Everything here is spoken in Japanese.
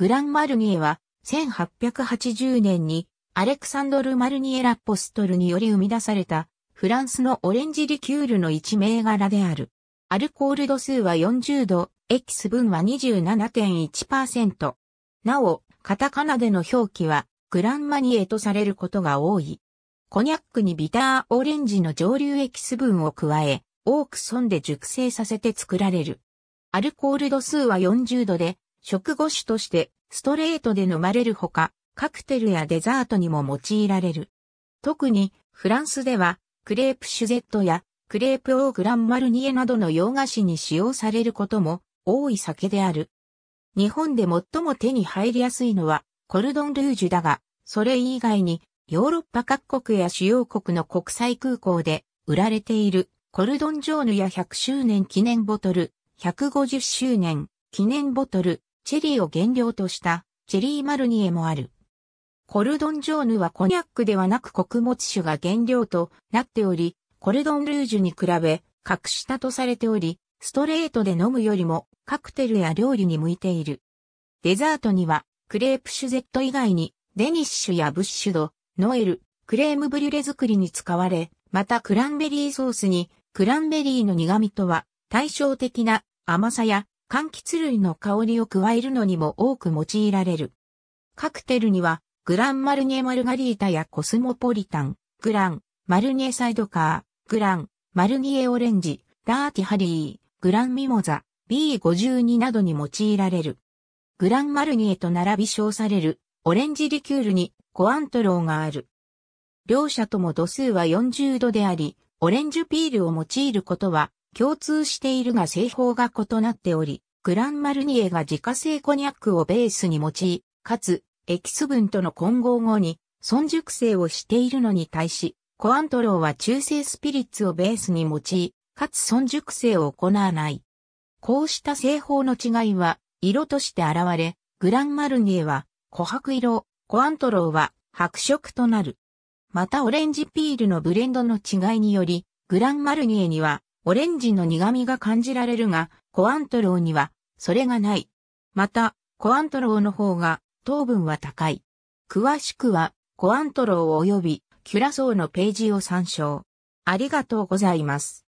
グラン・マルニエは、1880年にアレクサンドル・マルニエ・ラポストルにより生み出されたフランスのオレンジリキュールの一銘柄である。アルコール度数は40度、エキス分は27.1%。なお、カタカナでの表記はグランマニエとされることが多い。コニャックにビターオレンジの蒸留エキス分を加え、多く損で熟成させて作られる。アルコール度数は40度で、食後酒としてストレートで飲まれるほか、カクテルやデザートにも用いられる。特にフランスではクレープシュゼットやクレープオーグランマルニエなどの洋菓子に使用されることも多い酒である。日本で最も手に入りやすいのはコルドンルージュだが、それ以外にヨーロッパ各国や主要国の国際空港で売られているコルドンジョーヌや100周年記念ボトル、150周年記念ボトル、チェリーを原料としたチェリーマルニエもある。コルドンジョーヌはコニャックではなく穀物酒が原料となっており、コルドンルージュに比べ格下とされており、ストレートで飲むよりもカクテルや料理に向いている。デザートにはクレープシュゼット以外にデニッシュやブッシュド、ノエル、クレームブリュレ作りに使われ、またクランベリーソースにクランベリーの苦味とは対照的な甘さや柑橘類の香りを加えるのにも多く用いられる。カクテルには、グランマルニエマルガリータやコスモポリタン、グラン、マルニエサイドカー、グラン、マルニエオレンジ、ダーティハリー、グランミモザ、B52 などに用いられる。グランマルニエと並び称される、オレンジリキュールにコアントローがある。両者とも度数は40度であり、オレンジピールを用いることは共通しているが製法が異なっており、グランマルニエが自家製コニャックをベースに用い、かつ、エキス分との混合後に、損熟成をしているのに対し、コアントローは中性スピリッツをベースに用い、かつ損熟成を行わない。こうした製法の違いは、色として現れ、グランマルニエは、琥珀色、コアントローは、白色となる。またオレンジピールのブレンドの違いにより、グランマルニエには、オレンジの苦味が感じられるが、コアントローには、それがない。また、コアントローの方が、糖分は高い。詳しくは、コアントロー及び、キュラソーのページを参照。ありがとうございます。